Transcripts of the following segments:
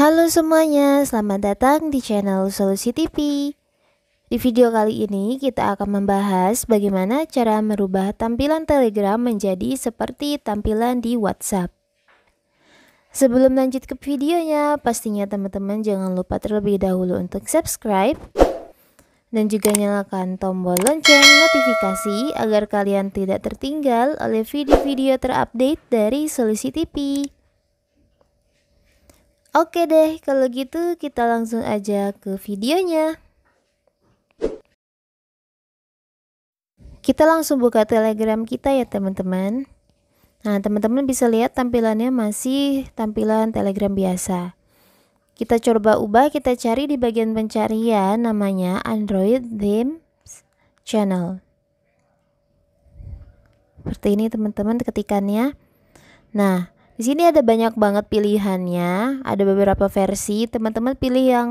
Halo semuanya, selamat datang di channel Solusi TV. Di video kali ini kita akan membahas bagaimana cara merubah tampilan Telegram menjadi seperti tampilan di WhatsApp. Sebelum lanjut ke videonya, pastinya teman-teman jangan lupa terlebih dahulu untuk subscribe dan juga nyalakan tombol lonceng notifikasi agar kalian tidak tertinggal oleh video-video terupdate dari Solusi TV. Oke deh, kalau gitu kita langsung aja ke videonya. Kita langsung buka Telegram kita ya, teman-teman. Nah, teman-teman bisa lihat tampilannya masih tampilan Telegram biasa. Kita coba ubah, kita cari di bagian pencarian namanya Android Theme Channel. Seperti ini teman-teman ketikannya. Nah, di sini ada banyak banget pilihannya, ada beberapa versi. Teman-teman pilih yang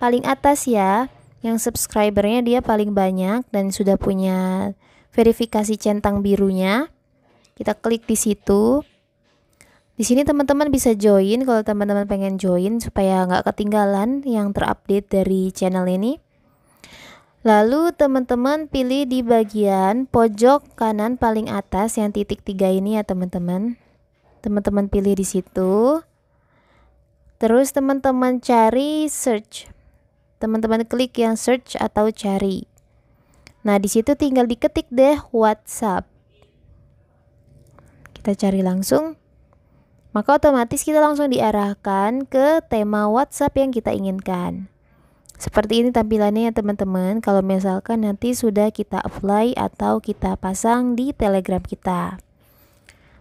paling atas ya, yang subscribernya dia paling banyak dan sudah punya verifikasi centang birunya. Kita klik di situ. Di sini teman-teman bisa join kalau teman-teman pengen join supaya nggak ketinggalan yang terupdate dari channel ini. Lalu teman-teman pilih di bagian pojok kanan paling atas yang titik tiga ini ya teman-teman teman-teman pilih di situ terus teman-teman cari search teman-teman klik yang search atau cari nah di situ tinggal diketik deh WhatsApp kita cari langsung maka otomatis kita langsung diarahkan ke tema WhatsApp yang kita inginkan seperti ini tampilannya ya teman-teman kalau misalkan nanti sudah kita apply atau kita pasang di telegram kita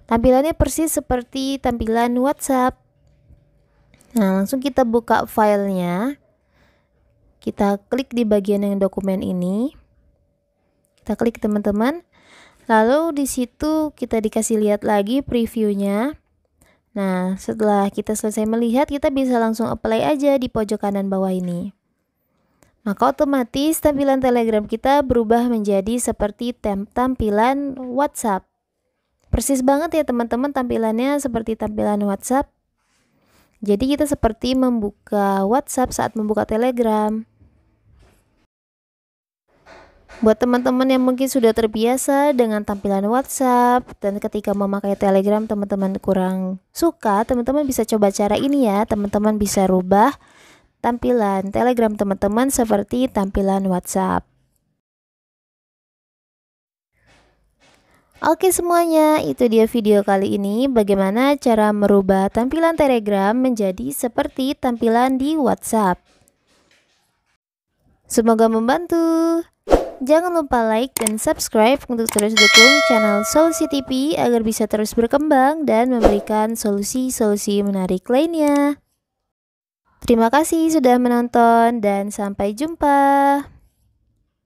Tampilannya persis seperti tampilan WhatsApp. Nah, langsung kita buka filenya. Kita klik di bagian yang dokumen ini. Kita klik teman-teman. Lalu di situ kita dikasih lihat lagi previewnya. Nah, setelah kita selesai melihat, kita bisa langsung apply aja di pojok kanan bawah ini. Maka otomatis tampilan Telegram kita berubah menjadi seperti tampilan WhatsApp. Persis banget ya teman-teman tampilannya seperti tampilan WhatsApp. Jadi kita seperti membuka WhatsApp saat membuka Telegram. Buat teman-teman yang mungkin sudah terbiasa dengan tampilan WhatsApp dan ketika memakai Telegram teman-teman kurang suka, teman-teman bisa coba cara ini ya. Teman-teman bisa rubah tampilan Telegram teman-teman seperti tampilan WhatsApp. Oke semuanya, itu dia video kali ini bagaimana cara merubah tampilan Telegram menjadi seperti tampilan di WhatsApp. Semoga membantu. Jangan lupa like dan subscribe untuk terus dukung channel Solusi TV agar bisa terus berkembang dan memberikan solusi-solusi menarik lainnya. Terima kasih sudah menonton dan sampai jumpa.